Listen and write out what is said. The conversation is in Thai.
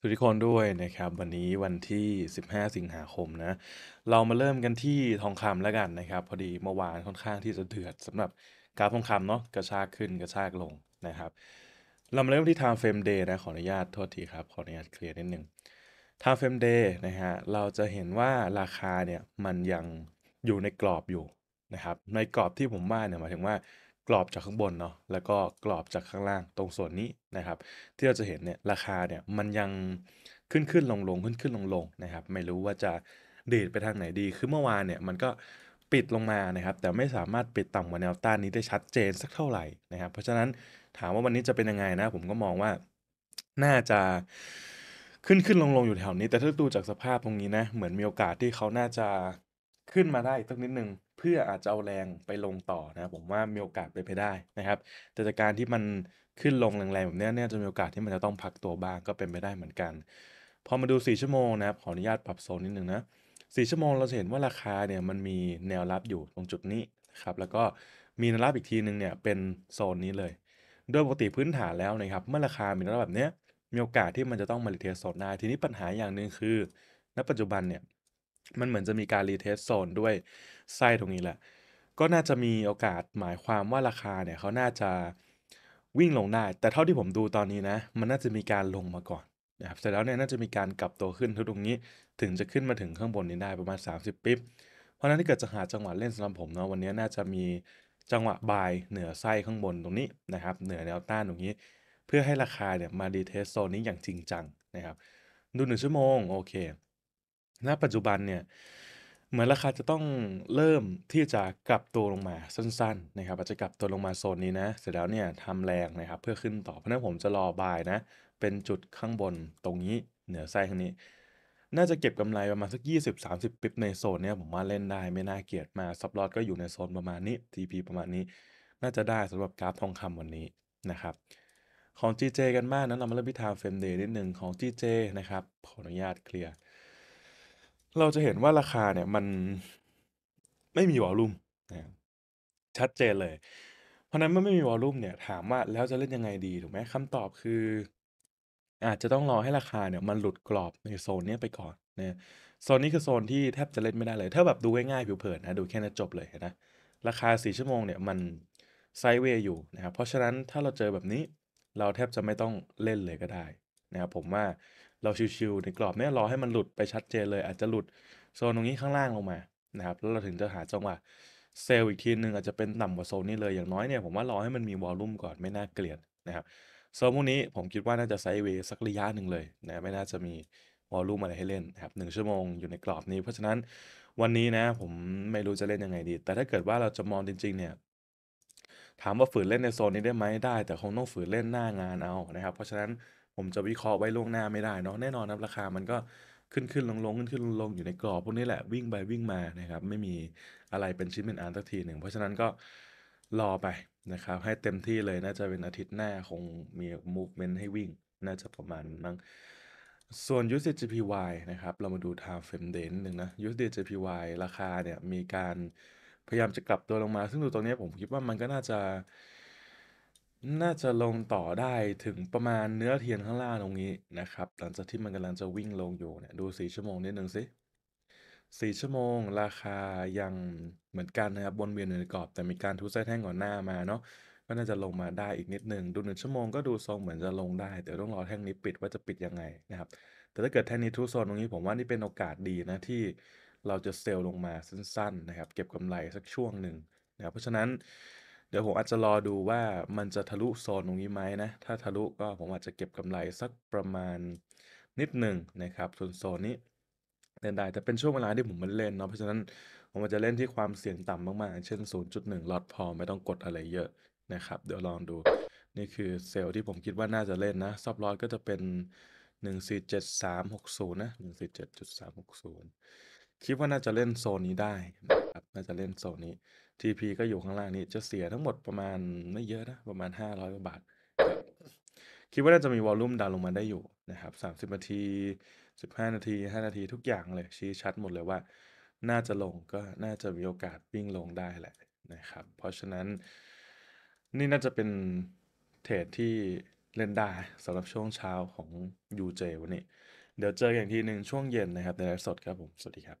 ทุกคนด้วยนะครับวันนี้วันที่ 15 สิงหาคมนะเรามาเริ่มกันที่ทองคำแล้วกันนะครับ พอดีเมื่อวานค่อนข้างที่จะเดือดสำหรับกราฟทองคำเนาะกระชากขึ้นกระชากลงนะครับเรามาเริ่มที่ time frame day นะขออนุญาตโทษทีครับขออนุญาตเคลียร์นิดนึง time frame day นะฮะเราจะเห็นว่าราคาเนี่ยมันยังอยู่ในกรอบอยู่นะครับในกรอบที่ผมว่าเนี่ยหมายถึงว่ากรอบจากข้างบนเนาะแล้วก็กรอบจากข้างล่างตรงส่วนนี้นะครับ ที่เราจะเห็นเนี่ยราคาเนี่ยมันยังขึ้นขึ้นลงลงขึ้นขึ้นลงลงนะครับ ไม่รู้ว่าจะดีดไปทางไหนดี คือเมื่อวานเนี่ย มันก็ปิดลงมานะครับ แต่ไม่สามารถปิดต่ำกว่าแนวต้านนี้ได้ชัดเจนสักเท่าไหร่นะครับ เพราะฉะนั้นถามว่าวันนี้จะเป็นยังไงนะ ผมก็มองว่าน่าจะขึ้นขึ้นลงลงอยู่แถวนี้แต่ถ้าดูจากสภาพตรงนี้นะเหมือนมีโอกาสที่เขาน่าจะขึ้นมาได้อีกสักนิดนึงเพื่ออาจจะเอาแรงไปลงต่อนะผมว่ามีโอกาสไปไปได้นะครับ แต่จากการที่มันขึ้นลงแรงๆแบบนี้เนี่ยจะมีโอกาสที่มันจะต้องพักตัวบ้างก็เป็นไปได้เหมือนกันพอมาดู4ชั่วโมงนะครับขออนุญาตปรับโซนนิดนึงนะ4ชั่วโมงเราเห็นว่าราคาเนี่ยมันมีแนวรับอยู่ตรงจุดนี้ครับแล้วก็มีแนวรับอีกทีนึงเนี่ยเป็นโซนนี้เลย โดยปกติพื้นฐานแล้วนะครับเมื่อราคามีแนวรับแบบนี้มีโอกาสที่มันจะต้องมาเลเทยโซนได้ทีนี้ปัญหาอย่างหนึ่งคือณปัจจุบันเนี่ยมันเหมือนจะมีการรีเทสโซนด้วยไส้ตรงนี้แหละ ก็น่าจะมีโอกาสหมายความว่าราคาเนี่ยเขาน่าจะวิ่งลงได้แต่เท่าที่ผมดูตอนนี้นะ มันน่าจะมีการลงมาก่อนนะครับเสร็จแล้วเนี่ย น่าจะมีการกลับตัวขึ้นทุกตรงนี้ ถึงจะขึ้นมาถึงข้างบนนี้ได้ประมาณ 30ปิ๊บ เพราะนั้นที่เกิดจะหาจังหวะเล่นสำหรับผมเนาะวันนี้น่าจะมีจังหวะบาย เหนือไส้ข้างบนตรงนี้นะครับเหนือแนวต้านตรงนี้ เพื่อให้ราคาเนี่ยมาดีเทสโซนนี้อย่างจริงจังนะครับดูหนึ่งชั่วโมงโอเคณปัจจุบันเนี่ยเหมือนราคาจะต้องเริ่มที่จะกลับตัวลงมาสั้นๆนะครับอาจจะกลับตัวลงมาโซนนี้นะเสร็จแล้วเนี่ยทำแรงนะครับเพื่อขึ้นต่อเพราะนั้นผมจะรอบายนะเป็นจุดข้างบนตรงนี้เหนือไส้ข้างนี้ น่าจะเก็บกำไรประมาณสัก 20-30ปิบในโซนเนี่ยผมว่าเล่นได้ไม่น่าเกียดมาซับลอตก็อยู่ในโซนประมาณนี้ TP ประมาณนี้ น่าจะได้สำหรับกราฟทองคำวันนี้นะครับของ GJ กันมากนะเรามาเริ่มพิธามเฟรมเดย์นิดหนึ่งของ GJ นะครับขออนุญาตเคลียร์เราจะเห็นว่าราคาเนี่ยมันไม่มีวอลลุ่มนะชัดเจนเลย เพราะนั้นเมื่อไม่มีวอลลุ่มเนี่ย ถามว่าแล้วจะเล่นยังไงดีถูกไหมคำตอบคืออาจจะต้องรอให้ราคาเนี่ย มันหลุดกรอบในโซนนี้ไปก่อนนะโซนนี้คือโซนที่แทบจะเล่นไม่ได้เลยถ้าแบบดูง่ายๆผิวเผินนะดูแค่นั้นจบเลยนะราคา4ชั่วโมงเนี่ยมันไซด์เวย์อยู่นะครับเพราะฉะนั้นถ้าเราเจอแบบนี้ เราแทบจะไม่ต้องเล่นเลยก็ได้นะครับผมว่าเราชิวๆในกรอบเนี้ยรอ ให้มันหลุดไปชัดเจนเลย อาจจะหลุดโซนตรงนี้ข้างล่างลงมานะครับแล้วเราถึงจะหาจังหวะเซลล์อีกทีหนึ่งอาจจะเป็นต่ำกว่าโซนนี้เลยอย่างน้อยเนี่ยผมว่ารอให้มันมีวอลลุ่มก่อนไม่น่าเกลียดนะครับโซนพวกนี้ผมคิดว่าน่าจะไซด์เวย์สักระยะหนึ่งเลยนะไม่น่าจะมีวอลลุ่มอะไรให้เล่นนะครับหชั่วโมงอยู่ในกรอบนี้ เพราะฉะนั้นวันนี้นะผมไม่รู้จะเล่นยังไงดี แต่ถ้าเกิดว่าเราจะมองจริงๆเนี่ยถามว่าฝืนเล่นในโซนนี้ได้ไหมได้ แต่คงต้องฝืนเล่นหน้างานเอานะครับเพราะฉะนั้นผมจะวิเคราะห์ไว้ล่วงหน้าไม่ได้เนาะแน่นอนครับ ราคามันก็ขึ้นขึ้นลงลงขึ้นขึ้นลงลงอยู่ในกรอบพวกนี้แหละวิ่งไปวิ่งมานะครับ ไม่มีอะไรเป็นชิ้นเป็นอันสักทีหนึ่ง เพราะฉะนั้นก็รอไปนะครับ ให้เต็มที่เลยน่าจะเป็นอาทิตย์หน้าคงมี movement ให้วิ่ง น่าจะประมาณมั้งส่วน USDJPY นะครับ เรามาดู time frame d นหนึงนะ USDJPY ราคาเนี่ยมีการพยายามจะกลับตัวลงมา ซึ่งดูตรงนี้ผมคิดว่ามันก็น่าจะน่าจะลงต่อได้ถึงประมาณเนื้อเทียนข้างล่างตรงนี้นะครับหลังจากที่มันกำลังจะวิ่งลงอยู่เนี่ยดูสี่ชั่วโมงนิดนึงสิสี่ชั่วโมง ราคายังเหมือนกันนะครับบนเวียนในกรอบแต่มีการทุบไส้แท่งก่อนหน้ามาเนาะก็น่าจะลงมาได้อีกนิดนึงดูหนึ่งชั่วโมงก็ดูทรงเหมือนจะลงได้แต่ต้องรอแท่งนี้ปิดว่าจะปิดยังไงนะครับแต่ถ้าเกิดแท่งนี้ทุบโซนตรงนี้ ผมว่านี่เป็นโอกาสดีนะที่เราจะเซลล์ลงมาสั้นๆนะครับเก็บกำไรสักช่วงหนึ่งนะครับเพราะฉะนั้นเดี๋ยวผมอาจจะรอดูว่ามันจะทะลุโซนตรงนี้ไหมนะ ถ้าทะลุก็ผมอาจจะเก็บกำไรสักประมาณนิดหนึ่งนะครับ ส่วนโซนนี้เล่นได้แต่เป็นช่วงเวลาที่ผมมันเล่นเนาะ เพราะฉะนั้นผมอาจจะเล่นที่ความเสี่ยงต่ำมากๆ เช่น 0.1ลอตพอ ไม่ต้องกดอะไรเยอะนะครับ เดี๋ยวลองดู นี่คือเซลล์ที่ผมคิดว่าน่าจะเล่นนะซับลอตก็จะเป็น 147360 นะ 147.360 คิดว่าน่าจะเล่นโซนนี้ได้นะครับน่าจะเล่นโซนนี้ TP ก็อยู่ข้างล่างนี้จะเสียทั้งหมดประมาณไม่เยอะนะประมาณ500กว่าบาท คิดว่าน่าจะมีวอลลุ่มดันลงมาได้อยู่ นะครับ 30นาที 15 นาที 5 นาทีทุกอย่างเลย ชี้ชัดหมดเลยว่า น่าจะลงก็น่าจะมีโอกาสวิ่งลงได้แหละนะครับเพราะฉะนั้น นี่น่าจะเป็นเทรดที่เล่นได้สำหรับช่วงเช้าของ UJ วันนี้ เดี๋ยวเจอกันทีหนึ่งช่วงเย็นนะครับในไลฟ์สดครับผม สวัสดีครับ